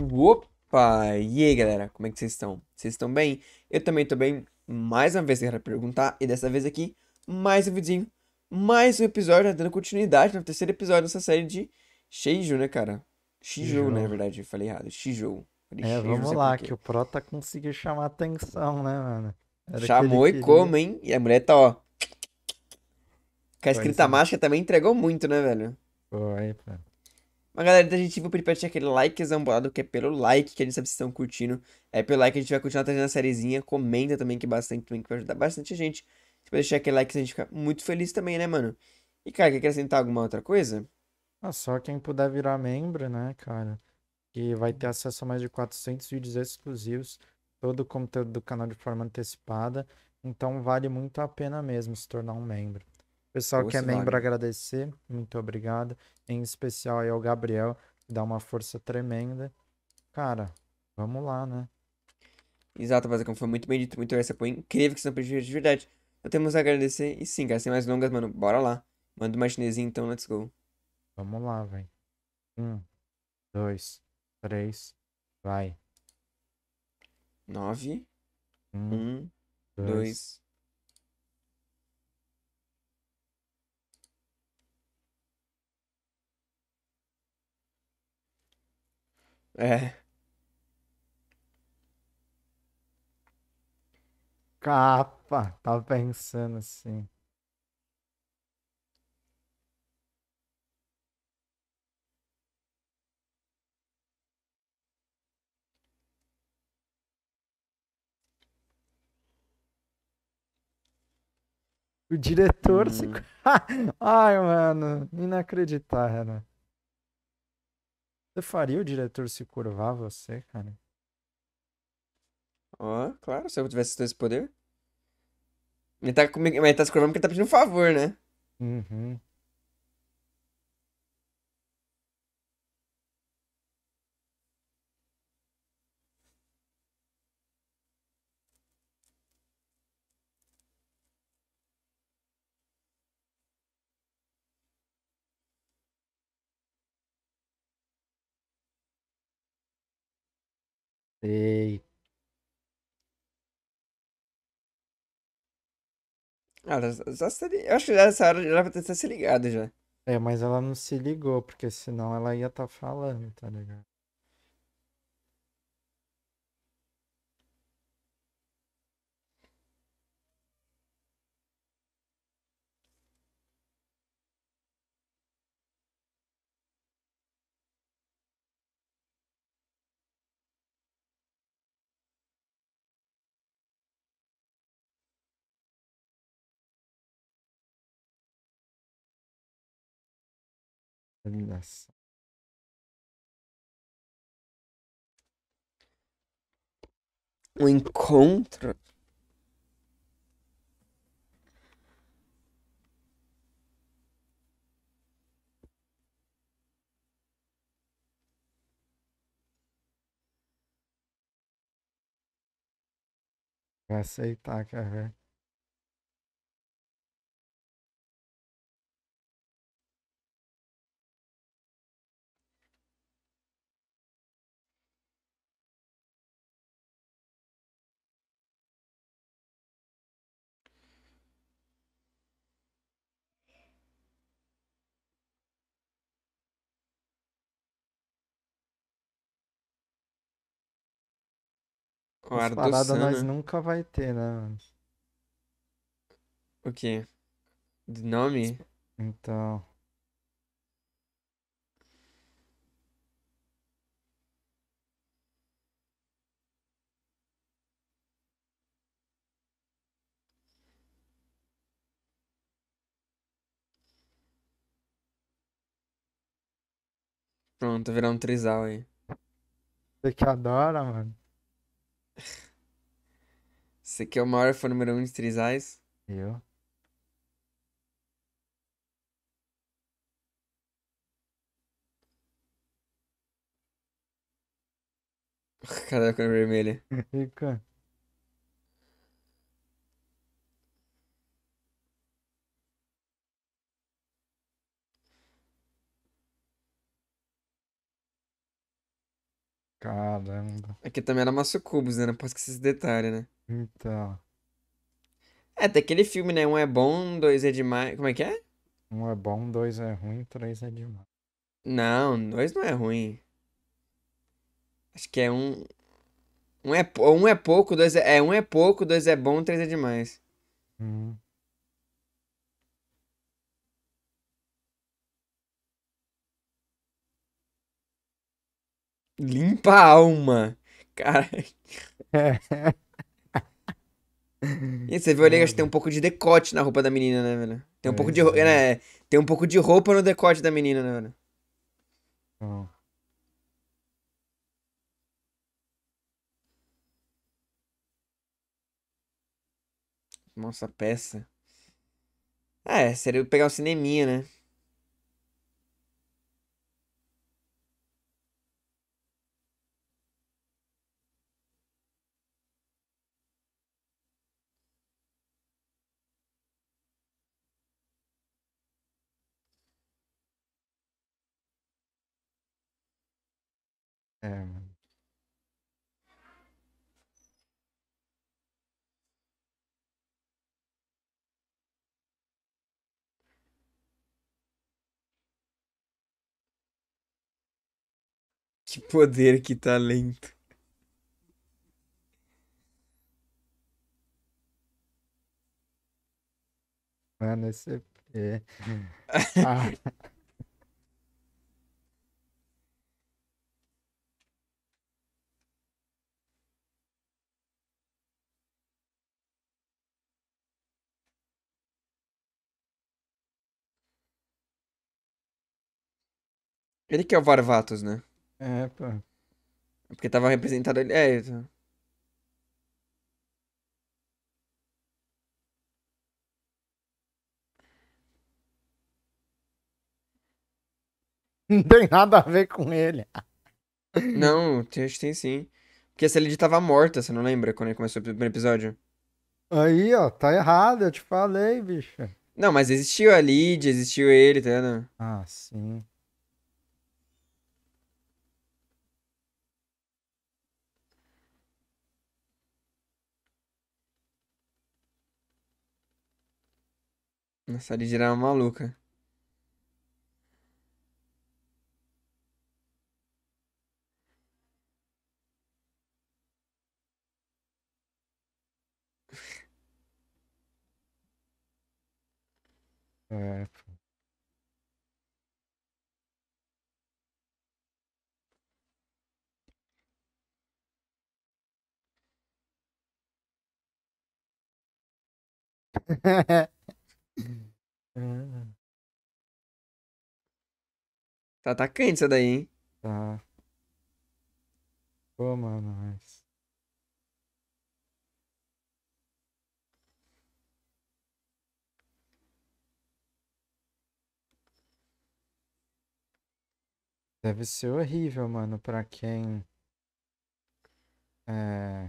Opa! E aí, galera? Como é que vocês estão? Vocês estão bem? Eu também estou bem. Mais uma vez, quero perguntar. E dessa vez aqui, mais um videozinho. Mais um episódio, né? Dando continuidade no terceiro episódio dessa série de Shiju, né, cara? Shijou, né, na verdade. Eu falei errado. Shiju. É, Shiju, vamos lá, que o Prota conseguiu chamar atenção, né, mano? Era Chamou e queria. como, hein? E a mulher tá, ó... Com a escrita mágica também entregou muito, né, velho? Foi, pô. Mas galera, então a gente vou pedir pra deixar aquele like zambolado, que é pelo like que a gente sabe se estão curtindo. É pelo like que a gente vai continuar trazendo a sériezinha. Comenta também que bastante também, que vai ajudar bastante a gente. Se puder deixar aquele like, a gente fica muito feliz também, né, mano? E, cara, quer acrescentar alguma outra coisa? Ah, só quem puder virar membro, né, cara? Que vai ter acesso a mais de 400 vídeos exclusivos, todo o conteúdo do canal de forma antecipada. Então vale muito a pena mesmo se tornar um membro. Pessoal que é membro, vale. agradecer. Muito obrigado. Em especial aí ao Gabriel, que dá uma força tremenda. Cara, vamos lá, né? Exato, mas foi muito bem dito, muito essa foi incrível que você não pediu de verdade. Eu então, temos a agradecer. E sim, cara, sem mais longas, mano, bora lá. Manda uma chinesinha então, let's go. Vamos lá, velho. Um, dois, três, vai. Nove. Um, um dois, dois É. Capa, tava pensando assim. O diretor se. Hum. Ai, mano, inacreditável. Né? Você faria o diretor se curvar a você, cara? Ó, oh, claro, se eu tivesse todo esse poder. Ele tá, comigo, ele tá se curvando porque ele tá pedindo um favor, né? Uhum. Sei. Ah, já, se li- Eu acho que já essa hora já vai ter se ligado já. É, mas ela não se ligou, porque senão ela ia estar tá falando, tá ligado? O encontro aceitar, cara. Essa parada Sana. nós né? nunca vai ter, né, mano? O quê? De nome? Então. Pronto, virar um trisal aí. Você que adora, mano. Você que é o maior fã número um de Trisais? Eu. Cadê a cor vermelha? Fica. Caramba. Aqui é também era Cubos né? Não posso esquecer esse detalhe, né? Então. É, tem aquele filme, né? Um é bom, dois é demais. Como é que é? Um é bom, dois é ruim, três é demais. Não, dois não é ruim. Acho que é um. Um é, um é pouco, dois é... é. Um é pouco, dois é bom, três é demais. Hum. Limpa a alma. Cara. É. você viu ali que tem um pouco de decote na roupa da menina, né, velho? Tem um é, pouco de roupa, é. né? Tem um pouco de roupa no decote da menina, né, velho? Oh. Nossa, peça. Ah, é, seria pegar um cineminha, né? É, mano. Que poder, que talento. Tá mano, esse é. Ah. Ele que é o Varvatos, né? É, pô. Porque tava representado ele. É, então... Não tem nada a ver com ele. Não, acho que tem sim. Porque essa Lady tava morta, você não lembra quando ele começou o primeiro episódio? Aí, ó, tá errado, eu te falei, bicho. Não, mas existiu a Lid, existiu ele, tá vendo? Ah, sim. Nossa, de girar uma maluca. É, pô. Tá atacante tá essa daí, hein? Tá. Pô, mano, mas. Deve ser horrível, mano, pra quem. É.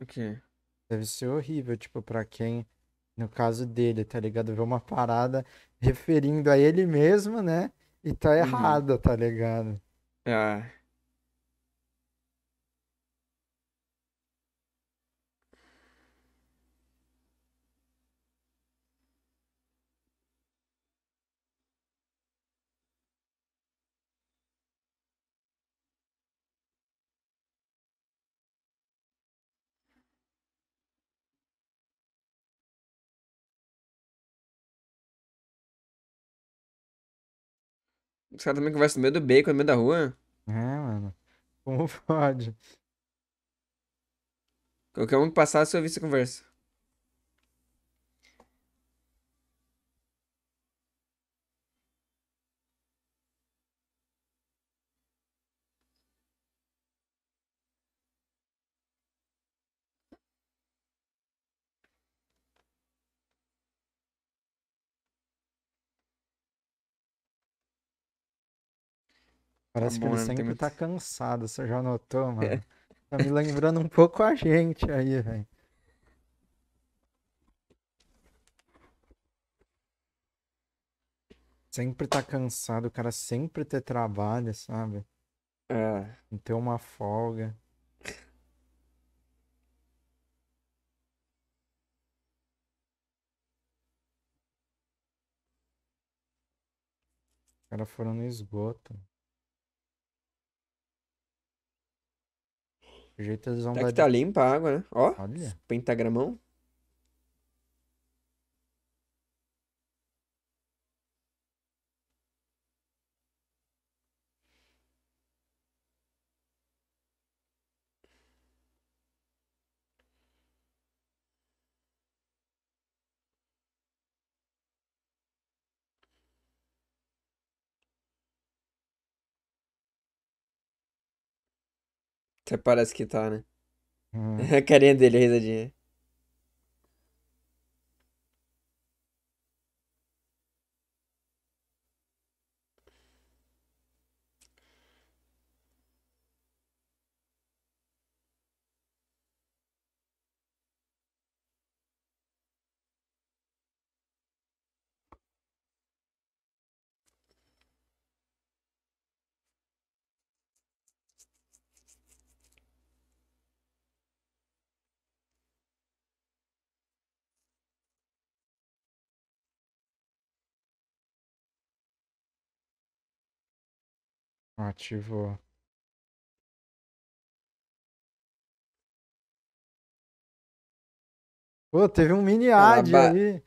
O quê? Deve ser horrível, tipo, pra quem. No caso dele, tá ligado? Ver uma parada referindo a ele mesmo, né? E tá uhum. errada, tá ligado? É. Os caras também conversam no meio do beco, no meio da rua. É, mano. Como pode? Qualquer um que passasse, eu ouvisse essa conversa. Parece é tá bom, que ele sempre muito... tá cansado, você já notou, mano? É. Tá me lembrando um pouco a gente aí, velho. Sempre tá cansado, o cara sempre ter trabalho, sabe? É. Não ter uma folga. Os caras foram no esgoto. O jeito eles vão. que tá limpa a água, né? Ó, Olha. pentagramão. Até parece que tá, né? Hum. A carinha dele, a risadinha. Ativou. Ah, Pô, teve um mini ad ba... ali.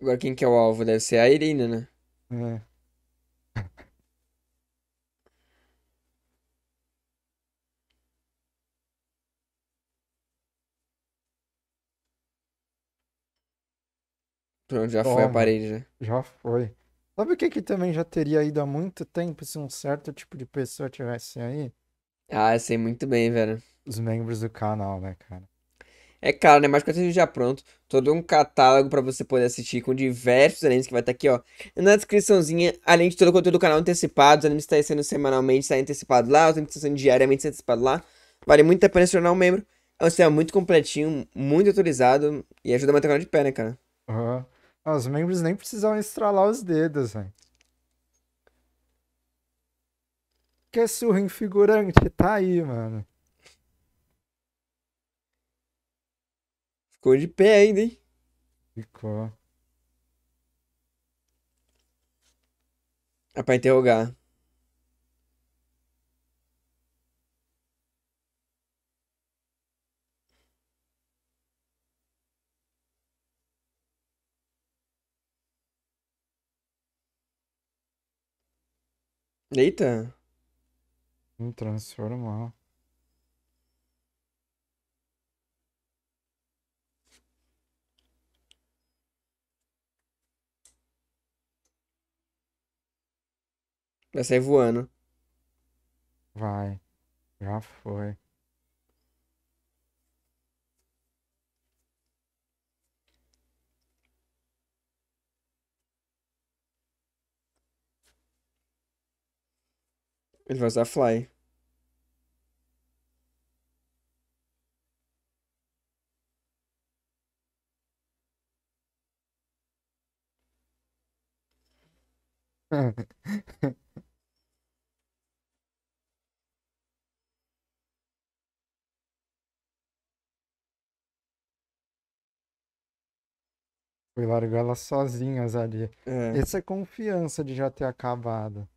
Agora quem que é o alvo? Deve ser a Irina, né? É. Pronto, já Toma. foi a parede, né? Já foi. Sabe o que que também já teria ido há muito tempo se um certo tipo de pessoa tivesse aí? Ah, eu sei muito bem, velho. Os membros do canal, né, cara? É caro, né? Mas com esse já pronto, todo um catálogo para você poder assistir com diversos animes que vai estar tá aqui, ó. Na descriçãozinha, além de todo o conteúdo do canal antecipado, os animes estão tá sendo semanalmente, está antecipado lá, os animes estão tá sendo diariamente está antecipado lá. Vale muito a pena se tornar um membro. É um sistema muito completinho, muito atualizado e ajuda a manter o canal de pé, né, cara? Aham. Uhum. Ah, os membros nem precisam estralar os dedos, velho. Que surra em tá aí, mano. Ficou de pé ainda, hein? Ficou. É pra interrogar. Eita. Um transformar. Vai sair voando. Vai. Já foi. Ele vai usar fly. Foi largou ela sozinha, Zaria. É. Essa é confiança de já ter acabado.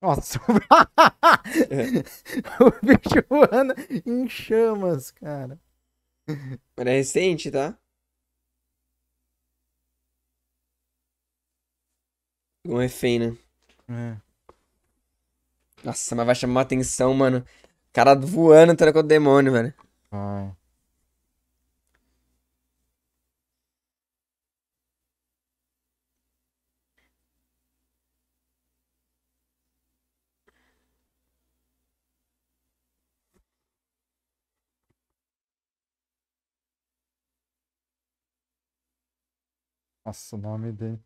Nossa, é. o bicho voando em chamas, cara. Mas é recente, tá? Um refém, é né? É. Nossa, mas vai chamar atenção, mano. O cara voando, tá com o demônio, velho. Ai. الصدامة دي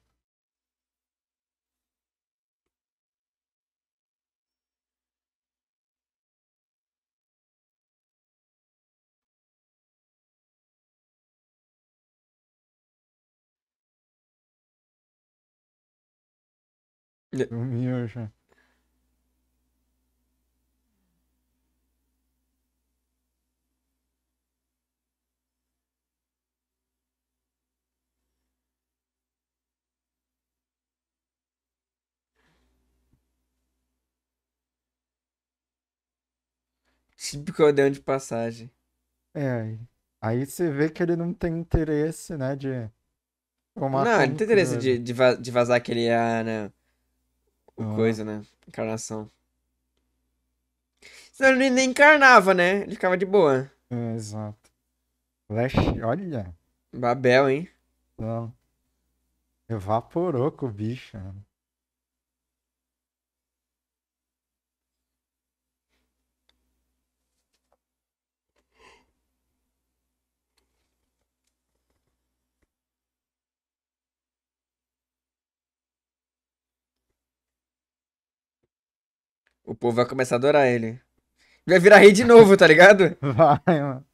لا ميوشا bigodão de passagem. É, aí você vê que ele não tem interesse, né, de tomar Não, ele não tem interesse de, de, de vazar aquele ar, né, o ah. coisa, né, encarnação. Senão ele nem encarnava, né, ele ficava de boa. É, exato. Flash, olha. Babel, hein. Não. Evaporou com o bicho, mano. Né. O povo vai começar a adorar ele. Vai virar rei de novo, tá ligado? Vai, mano.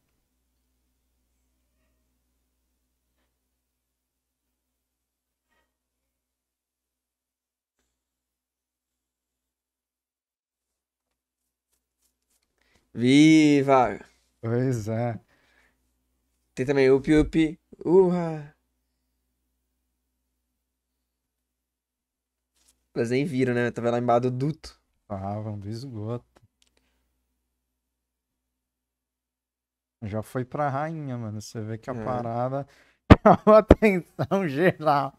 Viva! Pois é. Tem também Up Up. Uhra! Mas nem viram, né? Eu tava lá embaixo do duto. Estavam do esgoto. Já foi pra rainha, mano. Você vê que a é. parada chamou atenção geral.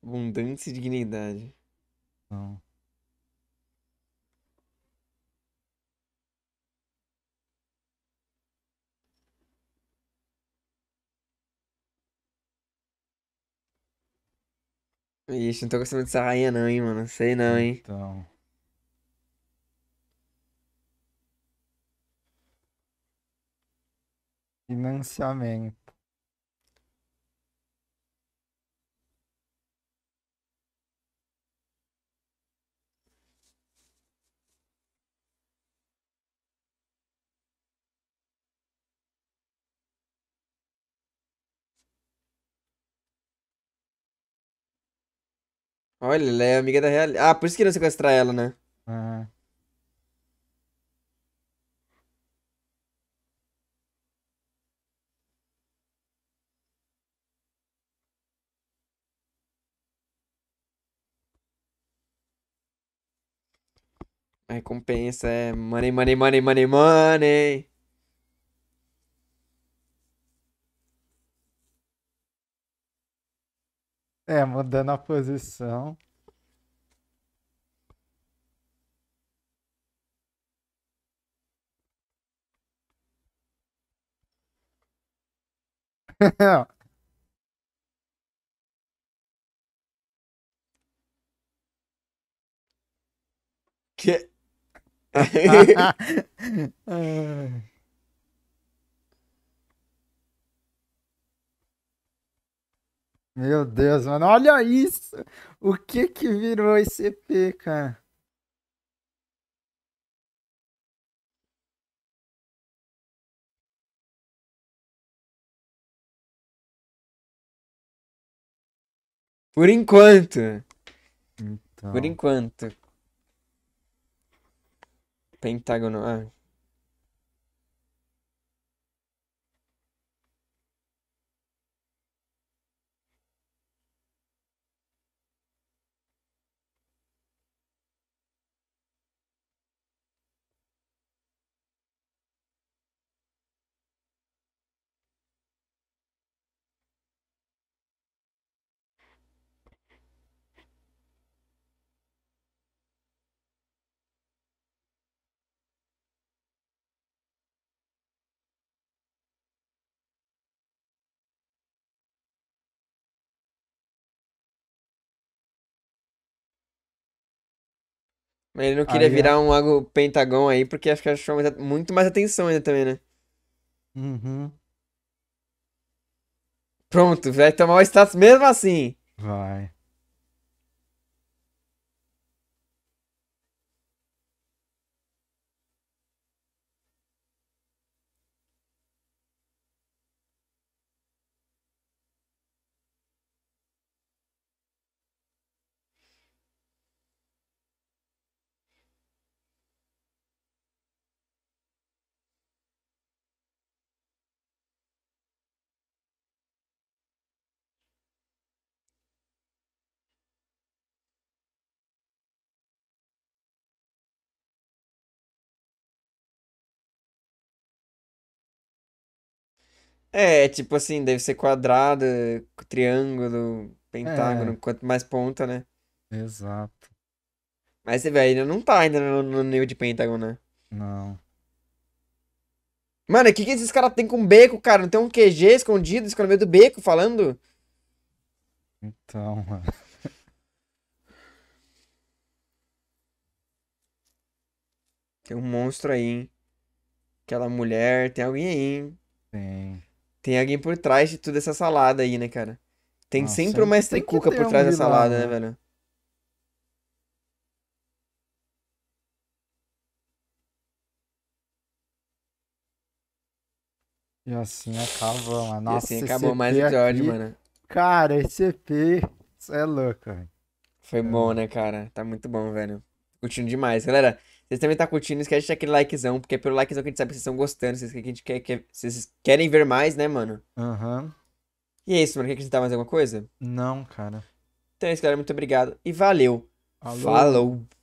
Abundância e dignidade. Não. Ixi, não tô gostando dessa rainha não, hein, mano. Sei não, hein. Então. Financiamento. Olha, ela é amiga da realidade. Ah, por isso que não sequestrar ela, né? Ah. A recompensa é money, money, money, money, money. É, mudando a posição. que... Ah. É. Meu Deus, mano, olha isso! O que que virou esse EP, cara? Por enquanto. Então. Por enquanto. Pentágono. Ah. Mas ele não queria aí, virar é... um algo pentagão aí, porque acho que achou muito mais atenção ainda também, né? Uhum. Pronto, vai tomar o status mesmo assim. Vai. É, tipo assim, deve ser quadrado, triângulo, pentágono, é. quanto mais ponta, né? Exato. Mas você vê, ainda não tá ainda no, no nível de pentágono, né? Não. Mano, o que, que esses caras têm com beco, cara? Não tem um QG escondido, escondido do beco falando? Então, mano. Tem um monstro aí, hein? Aquela mulher, tem alguém aí, hein? Tem. Tem alguém por trás de toda essa salada aí, né, cara? Tem Nossa, sempre o mestre Cuca por trás um da salada, né, né, velho? E assim acabou, mano. Nossa, e assim acabou mais o episódio, mano. Cara, esse EP, isso é louco, velho. Foi é. bom, né, cara? Tá muito bom, velho. Curtindo demais. Galera, vocês também tá curtindo, esquece de deixar aquele likezão, porque é pelo likezão que a gente sabe que vocês estão gostando, vocês, que a gente quer, quer vocês querem ver mais, né, mano? Aham. Uhum. E é isso, mano. Quer acrescentar mais alguma coisa? Não, cara. Então é isso, galera. Muito obrigado e valeu. Alô. Falou.